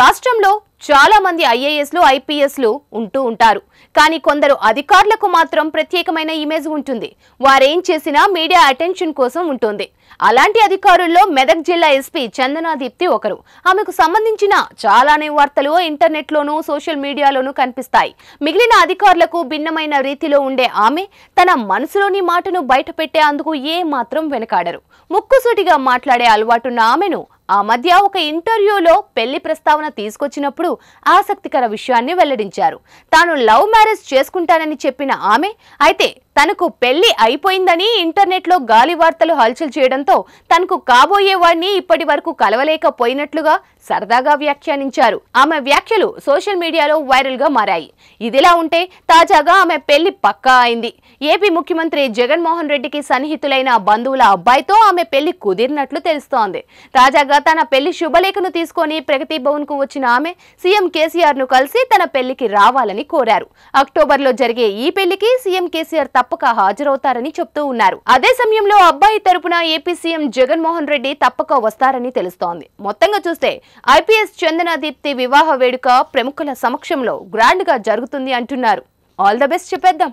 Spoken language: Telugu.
రాష్ట్రంలో చాలా మంది ఐఏఎస్లు ఐపీఎస్లు ఉంటూ ఉంటారు కానీ కొందరు అధికారులకు మాత్రం ప్రత్యేకమైన ఇమేజ్ ఉంటుంది వారేం చేసినా మీడియా అటెన్షన్ కోసం ఉంటుంది అలాంటి అధికారుల్లో మెదక్ జిల్లా ఎస్పీ చందనా దీప్తి ఒకరు ఆమెకు సంబంధించిన చాలానే వార్తలు ఇంటర్నెట్లోనూ సోషల్ మీడియాలోనూ కనిపిస్తాయి మిగిలిన అధికారులకు భిన్నమైన రీతిలో ఉండే ఆమె తన మనసులోని మాటను బయట పెట్టే అందుకు ఏ మాత్రం వెనకాడరు ముక్కుసూటిగా మాట్లాడే అలవాటున్న ఆమెను ఆ మధ్య ఒక ఇంటర్వ్యూలో పెళ్లి ప్రస్తావన తీసుకొచ్చినప్పుడు ఆసక్తికర విషయాన్ని వెల్లడించారు తాను లవ్ మ్యారేజ్ చేసుకుంటానని చెప్పిన ఆమె అయితే తనకు పెళ్లి అయిపోయిందని ఇంటర్నెట్లో గాలి వార్తలు హల్చల్ చేయడంతో తనకు కాబోయే వాడిని ఇప్పటి వరకు కలవలేకపోయినట్లుగా సరదాగా వ్యాఖ్యానించారు ఆమె వ్యాఖ్యలు సోషల్ మీడియాలో వైరల్ గా మారాయి ఇదిలా ఉంటే తాజాగా ఆమె పెళ్లి పక్కా అయింది ఏపీ ముఖ్యమంత్రి జగన్మోహన్ రెడ్డికి సన్నిహితులైన బంధువుల అబ్బాయితో ఆమె పెళ్లి కుదిరినట్లు తెలుస్తోంది తాజాగా తన పెళ్లి శుభలేఖను తీసుకొని ప్రగతి భవన్ కు వచ్చిన ఆమె సీఎం కేసీఆర్ ను కలిసి తన పెళ్లికి రావాలని కోరారు అక్టోబర్ లో జరిగే ఈ పెళ్లికి సీఎం కేసీఆర్ తప్పక హాజరవుతారని చెప్తూ ఉన్నారు అదే సమయంలో అబ్బాయి తరపున ఏపీ సీఎం జగన్మోహన్ రెడ్డి తప్పక వస్తారని తెలుస్తోంది మొత్తంగా చూస్తే ఐపీఎస్ చందన దీప్తి వివాహ వేడుక ప్రముఖుల సమక్షంలో గ్రాండ్ గా జరుగుతుంది అంటున్నారు ఆల్ ద బెస్ట్ చెప్పేద్దాం